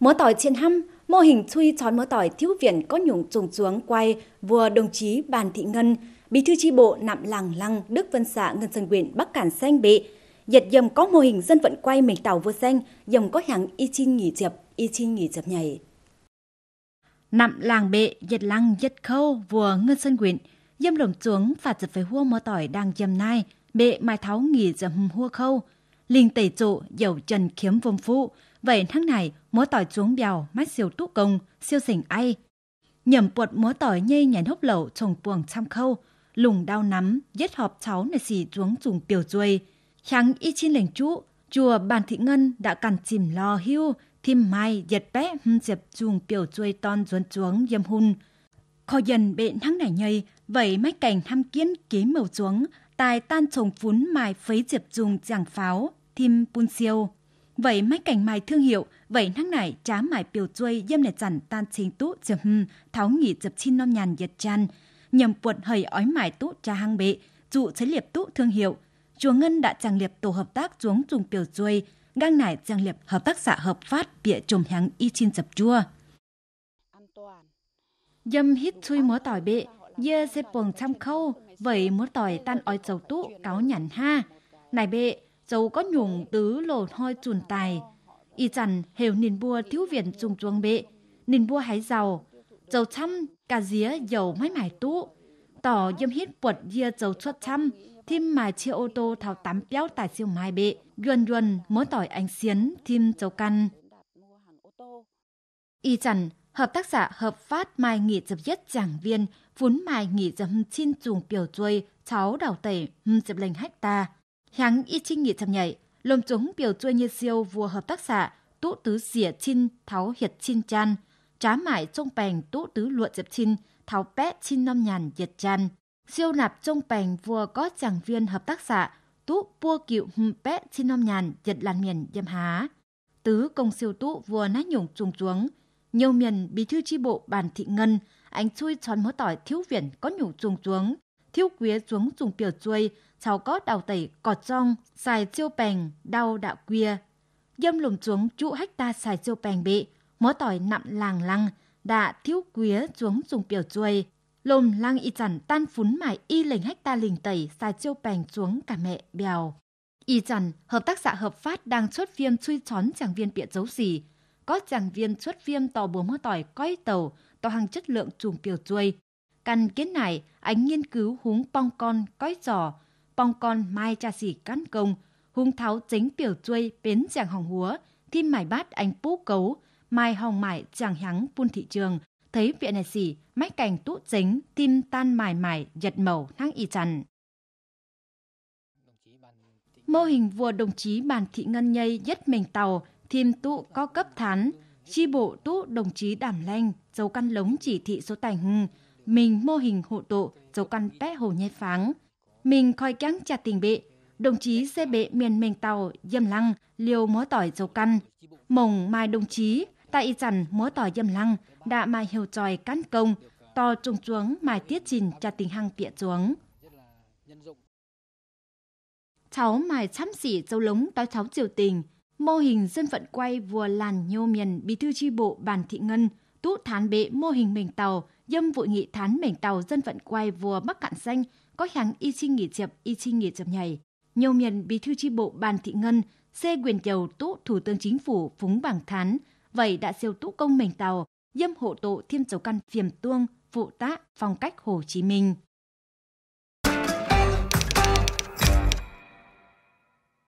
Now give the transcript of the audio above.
Múa tỏi trên hâm mô hình chui tròn múa tỏi thiếu viện có nhủng trùng xuống quay vừa đồng chí Bàn Thị Ngân, bí thư chi bộ nạm làng lăng Đức Vân Xã Ngân Sơn quyện Bắc Cản Xanh bị. Dệt dầm có mô hình dân vận quay mình tàu vừa xanh, dầm có hàng y chin nghỉ chập, y chin nghỉ chập nhảy. Nạm làng bệ, dệt lăng, dệt khâu, vừa Ngân Sơn quyện dâm lồng xuống và dập phải hua múa tỏi đang dầm nai, bệ mai tháo nghỉ dầm hua khâu, linh tẩy trụ, dầu trần kiếm vùng phụ, vậy tháng này múa tỏi chuống bèo mắt siêu túc công siêu sỉnh ai nhầm buột múa tỏi nhây nhảy hốc lẩu trồng buồng trăm khâu lùng đau nắm giết họp cháu này xì chuống trùng tiểu chuôi kháng y chín lệnh chú chùa bàn thị ngân đã cằn chìm lo hưu thim mai giật bé hâm dẹp chuồng piều chuôi ton chuốn chuống yêm hun kho dần bện tháng này nhây vậy mách cảnh tham kiến kế màu chuống tài tan trồng phún mài phấy dẹp dùng giảng pháo thim pun siêu vậy mấy cảnh mài thương hiệu vậy năng này trá mài biểu chuây dâm này chẳng tan chính tú dập hừm tháo nghỉ dập xin non nhàn giật chan nhầm quật hầy ói mài tú cha hang bệ dụ chế liệp tú thương hiệu chùa ngân đã chẳng liệp tổ hợp tác xuống trùng biểu chuây gang nải chẳng liệp hợp tác xã hợp phát bịa trùm hàng y chin dập chua dâm hít chui múa tỏi bệ dơ sẽ bồng trăm khâu vậy múa tỏi tan ói dầu tú cáo nhàn ha này bệ dấu có nhùng tứ lột hoi chùn tài. Y chẳng hều nền bua thiếu viện trùng chuông bệ, nền bua hái giàu, dầu chăm cà día dầu mái mải tú. Tỏ dâm hít quật dìa dầu chuột chăm, thêm mài chia ô tô thảo tắm béo tài siêu mai bệ, yuần yuần mối tỏi ánh xiến thêm dầu căn. Y chẳng hợp tác giả hợp phát mai nghỉ dập nhất giảng viên vốn mai nghỉ dập xin chuồng biểu chuôi cháu đào tẩy dập lệnh hách ta Hàng y chinh nghị chăm nhảy, lồm chúng biểu chua như siêu vua hợp tác xã, tụ tứ dìa chin tháo hiệt chin chan, trá mải trông bèn tụ tứ luộn dẹp chin, tháo bé chin năm nhàn diệt chan. Siêu nạp trông bèn vua có chàng viên hợp tác xã, tụ bua kiệu hùm bé chin năm nhàn diệt làn miền dâm há. Tứ công siêu tụ vua ná nhủng trùng chuống, nhiều miền bí thư chi bộ bàn thị ngân, anh chui tròn mớ tỏi thiếu viện có nhủ chuồng chuống thiếu quía xuống dùng biểu chuối, cháu có đào tẩy cọt trong, xài chiêu bèng, đau đạo quia. Dâm lùm xuống trụ hách ta xài chiêu bèng bị, mó tỏi nặng làng lăng, đã thiếu quía xuống dùng biểu chuối. Lùm lăng y chẳng tan phún mải y lệnh hách ta lình tẩy xài chiêu bèng xuống cả mẹ bèo. Y chẳng, hợp tác xã hợp phát đang xuất viêm truy chón chàng viên bịa dấu gì. Có chàng viên xuất viêm tò búa mó tỏi coi tàu, tàu hàng chất lượng trùng biểu chuối Căn kiến này, anh nghiên cứu húng bong con cõi giò, bong con mai cha xỉ căn công, húng tháo chính biểu chuây bến chàng hòng húa, thêm mải bát anh bú cấu, mai hòng mải chàng hắng buôn thị trường, thấy viện này xỉ, mách cảnh tụ chính, tim tan mải mải, giật màu năng y chằn. Mô hình vừa đồng chí bàn thị ngân nhây nhất mình tàu, thêm tụ có cấp thán, chi bộ tụ đồng chí đảm lanh, dấu căn lống chỉ thị số tài hưng, mình mô hình hộ tụ dấu căn bé hồ nhé pháng. Mình coi cắn chặt tình bệ, đồng chí xe bệ miền mình tàu dâm lăng liều múa tỏi dấu căn. Mồng mai đồng chí, tại y múa tỏi dâm lăng, đã mai hiểu tròi cán công, to trùng chuống mai tiết trình cho tình hăng bịa xuống Cháu mài chăm sỉ dấu lống đói cháu triều tình, mô hình dân vận quay vừa làn nhô miền bí thư tri bộ bàn thị ngân – tú thán bệ mô hình mình tàu, dâm vụ nghị thán mình tàu dân vận quay vua Bắc Cạn Xanh, có hàng y chi nghỉ chập y chi nghỉ chập nhảy. Nhiều miền bí thư chi bộ Bàn Thị Ngân, xe quyền dầu tú Thủ tướng Chính phủ Phúng Bảng Thán, vậy đã siêu tú công mình tàu, dâm hộ tổ thiên dấu căn phiềm tuông, phụ tá phong cách Hồ Chí Minh.